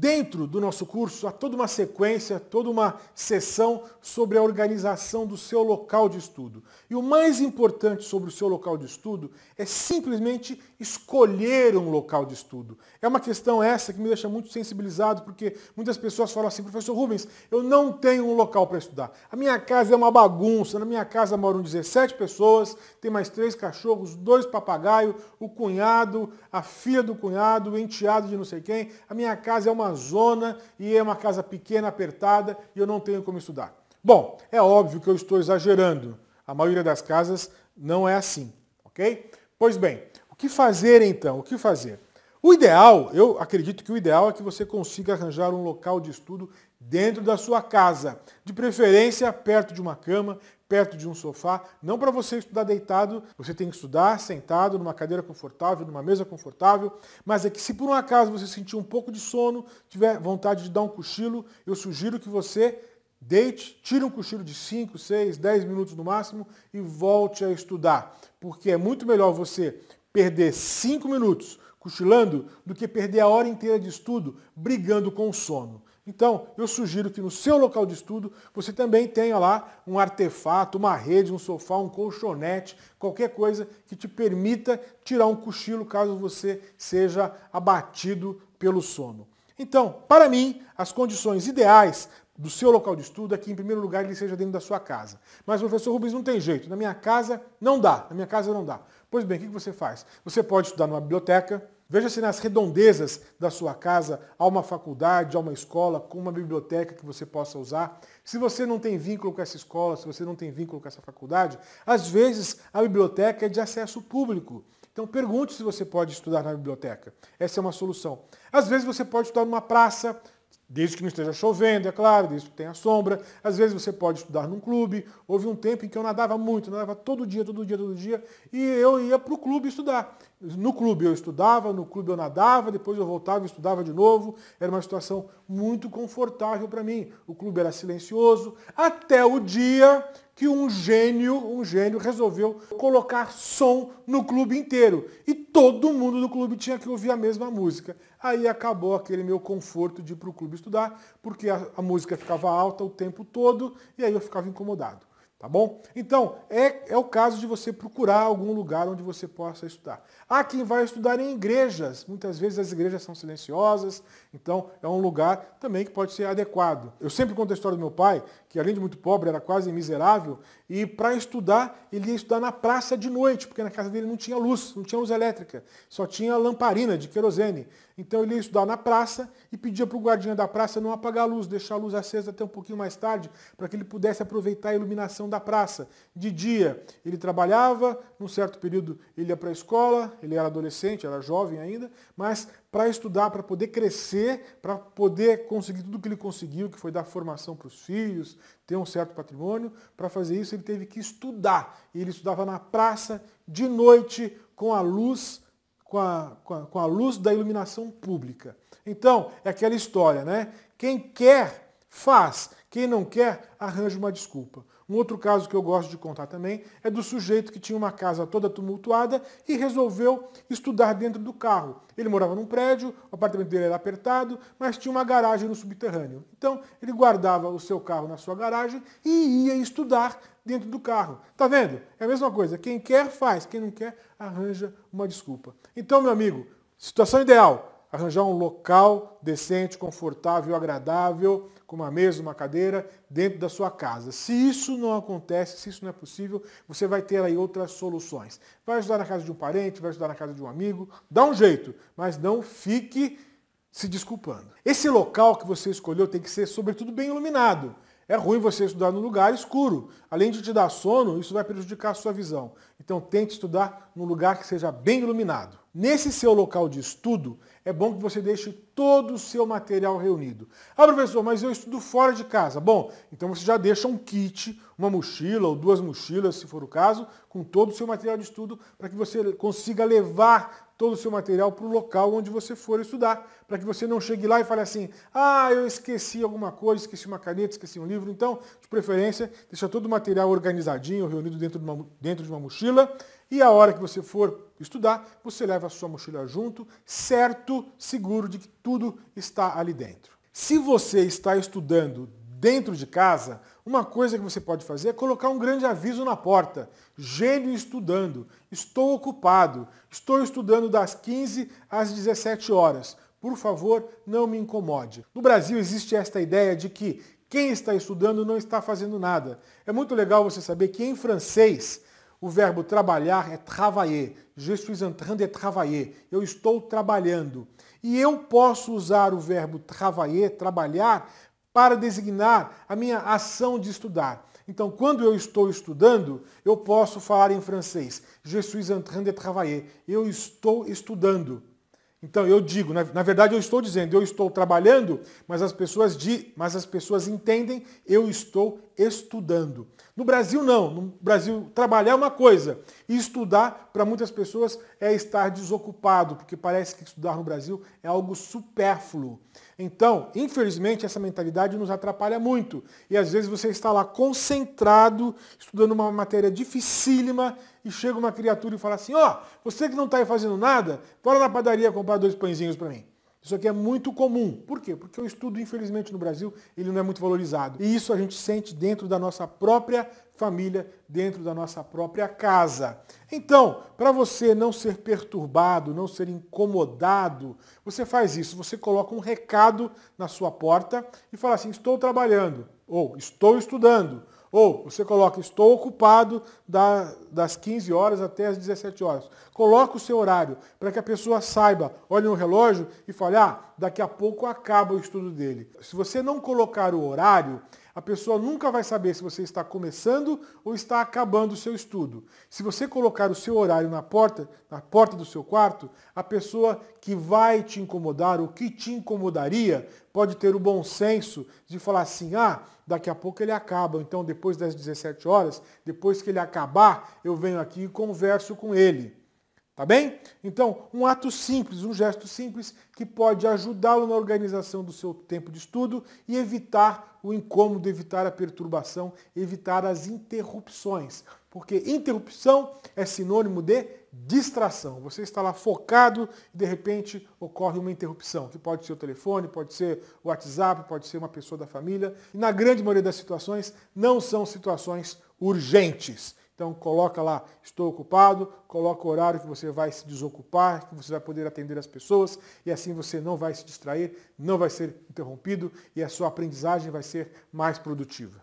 Dentro do nosso curso há toda uma sequência, toda uma sessão sobre a organização do seu local de estudo. E o mais importante sobre o seu local de estudo é simplesmente escolher um local de estudo. É uma questão essa que me deixa muito sensibilizado, porque muitas pessoas falam assim, professor Rubens, eu não tenho um local para estudar. A minha casa é uma bagunça, na minha casa moram 17 pessoas, tem mais três cachorros, dois papagaios, o cunhado, a filha do cunhado, o enteado de não sei quem. A minha casa é uma uma zona e é uma casa pequena, apertada e eu não tenho como estudar. Bom, é óbvio que eu estou exagerando. A maioria das casas não é assim, ok? Pois bem, o que fazer então? O que fazer? O ideal, eu acredito que o ideal é que você consiga arranjar um local de estudo dentro da sua casa, de preferência perto de uma cama, perto de um sofá, não para você estudar deitado, você tem que estudar sentado, numa cadeira confortável, numa mesa confortável, mas é que se por um acaso você sentir um pouco de sono, tiver vontade de dar um cochilo, eu sugiro que você deite, tire um cochilo de 5, 6, 10 minutos no máximo e volte a estudar, porque é muito melhor você perder 5 minutos cochilando do que perder a hora inteira de estudo brigando com o sono. Então, eu sugiro que no seu local de estudo você também tenha lá um artefato, uma rede, um sofá, um colchonete, qualquer coisa que te permita tirar um cochilo caso você seja abatido pelo sono. Então, para mim, as condições ideais do seu local de estudo é que, em primeiro lugar, ele seja dentro da sua casa. Mas, professor Rubens, não tem jeito. Na minha casa não dá. Na minha casa não dá. Pois bem, o que você faz? Você pode estudar numa biblioteca, Veja se nas redondezas da sua casa há uma faculdade, há uma escola, com uma biblioteca que você possa usar. Se você não tem vínculo com essa escola, se você não tem vínculo com essa faculdade, às vezes a biblioteca é de acesso público. Então pergunte se você pode estudar na biblioteca. Essa é uma solução. Às vezes você pode estudar numa praça, Desde que não esteja chovendo, é claro, desde que tenha sombra. Às vezes você pode estudar num clube. Houve um tempo em que eu nadava muito, nadava todo dia, todo dia, todo dia, e eu ia para o clube estudar. No clube eu estudava, no clube eu nadava, depois eu voltava e estudava de novo. Era uma situação muito confortável para mim. O clube era silencioso, até o dia que um gênio, um gênio resolveu colocar som no clube inteiro. E todo mundo do clube tinha que ouvir a mesma música. Aí acabou aquele meu conforto de ir para o clube estudar, porque a, a música ficava alta o tempo todo e aí eu ficava incomodado. Tá bom? Então, é, é o caso de você procurar algum lugar onde você possa estudar. Há quem vai estudar em igrejas. Muitas vezes as igrejas são silenciosas, então é um lugar também que pode ser adequado. Eu sempre conto a história do meu pai, que além de muito pobre, era quase miserável, e para estudar, ele ia estudar na praça de noite, porque na casa dele não tinha luz, não tinha luz elétrica, só tinha lamparina de querosene. Então ele ia estudar na praça e pedia para o guardinha da praça não apagar a luz, deixar a luz acesa até um pouquinho mais tarde, para que ele pudesse aproveitar a iluminação da praça. De dia ele trabalhava, num certo período ele ia para a escola, ele era adolescente, era jovem ainda, mas para estudar, para poder crescer, para poder conseguir tudo o que ele conseguiu, que foi dar formação para os filhos, ter um certo patrimônio, para fazer isso ele teve que estudar. E ele estudava na praça, de noite, com a luz com a, com a, com a, luz da iluminação pública. Então, é aquela história, né? Quem quer, faz. Quem não quer, arranja uma desculpa. Um outro caso que eu gosto de contar também é do sujeito que tinha uma casa toda tumultuada e resolveu estudar dentro do carro. Ele morava num prédio, o apartamento dele era apertado, mas tinha uma garagem no subterrâneo. Então, ele guardava o seu carro na sua garagem e ia estudar dentro do carro. Tá vendo? É a mesma coisa. Quem quer faz, quem não quer arranja uma desculpa. Então, meu amigo, situação ideal: arranjar um local decente, confortável, agradável, com uma mesa, uma cadeira, dentro da sua casa. Se isso não acontece, se isso não é possível, você vai ter aí outras soluções. Vai ajudar na casa de um parente, vai ajudar na casa de um amigo, dá um jeito, mas não fique se desculpando. Esse local que você escolheu tem que ser, sobretudo, bem iluminado. É ruim você estudar num lugar escuro. Além de te dar sono, isso vai prejudicar a sua visão. Então tente estudar num lugar que seja bem iluminado. Nesse seu local de estudo, é bom que você deixe todo o seu material reunido. Ah, professor, mas eu estudo fora de casa. Bom, então você já deixa um kit, uma mochila ou duas mochilas, se for o caso, com todo o seu material de estudo, para que você consiga levar todo o seu material para o local onde você for estudar, para que você não chegue lá e fale assim, ah, eu esqueci alguma coisa, esqueci uma caneta, esqueci um livro. Então, de preferência, deixa todo o material organizadinho, reunido dentro de uma, dentro de uma mochila, e a hora que você for estudar, você leva a sua mochila junto, certo, seguro de que tudo tudo está ali dentro. Se você está estudando dentro de casa, uma coisa que você pode fazer é colocar um grande aviso na porta. Gênio estudando. Estou ocupado. Estou estudando das 15 às 17 horas. Por favor, não me incomode. No Brasil existe esta ideia de que quem está estudando não está fazendo nada. É muito legal você saber que em francês o verbo trabalhar é travailler. Je suis en train de travailler. Eu estou trabalhando. E eu posso usar o verbo travailler, trabalhar, para designar a minha ação de estudar. Então, quando eu estou estudando, eu posso falar em francês. Je suis en train de travailler. Eu estou estudando. Então eu digo, na, na, verdade eu estou dizendo, eu estou trabalhando, mas as pessoas di, mas as pessoas entendem, eu estou estudando. No Brasil, não. No Brasil, trabalhar é uma coisa. E estudar, para muitas pessoas, é estar desocupado, porque parece que estudar no Brasil é algo supérfluo. Então, infelizmente, essa mentalidade nos atrapalha muito. E às vezes você está lá concentrado, estudando uma matéria dificílima, e chega uma criatura e fala assim: ó, oh, você que não está aí fazendo nada, bora na padaria comprar dois pãezinhos para mim. Isso aqui é muito comum. Por quê? Porque o estudo, infelizmente, no Brasil, ele não é muito valorizado. E isso a gente sente dentro da nossa própria família, dentro da nossa própria casa. Então, para você não ser perturbado, não ser incomodado, você faz isso. Você coloca um recado na sua porta e fala assim: estou trabalhando, ou estou estudando, ou você coloca, estou ocupado da, das 15 horas até as 17 horas. Coloca o seu horário para que a pessoa saiba, olhe no relógio e fale, ah, daqui a pouco acaba o estudo dele. Se você não colocar o horário, a pessoa nunca vai saber se você está começando ou está acabando o seu estudo. Se você colocar o seu horário na porta, na porta do seu quarto, a pessoa que vai te incomodar ou que te incomodaria pode ter o bom senso de falar assim: "Ah, daqui a pouco ele acaba, então depois das 17 horas, depois que ele acabar, eu venho aqui e converso com ele". Tá bem? Então, um ato simples, um gesto simples que pode ajudá-lo na organização do seu tempo de estudo e evitar o incômodo, evitar a perturbação, evitar as interrupções. Porque interrupção é sinônimo de distração. Você está lá focado e de repente ocorre uma interrupção, que pode ser o telefone, pode ser o WhatsApp, pode ser uma pessoa da família. E na grande maioria das situações, não são situações urgentes. Então coloca lá, estou ocupado, coloca o horário que você vai se desocupar, que você vai poder atender as pessoas, e assim você não vai se distrair, não vai ser interrompido e a sua aprendizagem vai ser mais produtiva.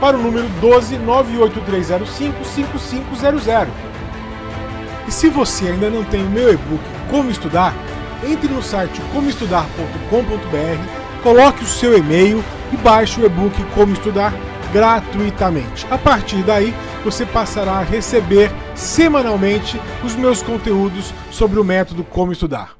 para o número 12 98305 5500. E se você ainda não tem o meu e-book Como Estudar, entre no site comoestudar.com.br, coloque o seu e-mail e baixe o e-book Como Estudar gratuitamente. A partir daí, você passará a receber semanalmente os meus conteúdos sobre o método Como Estudar.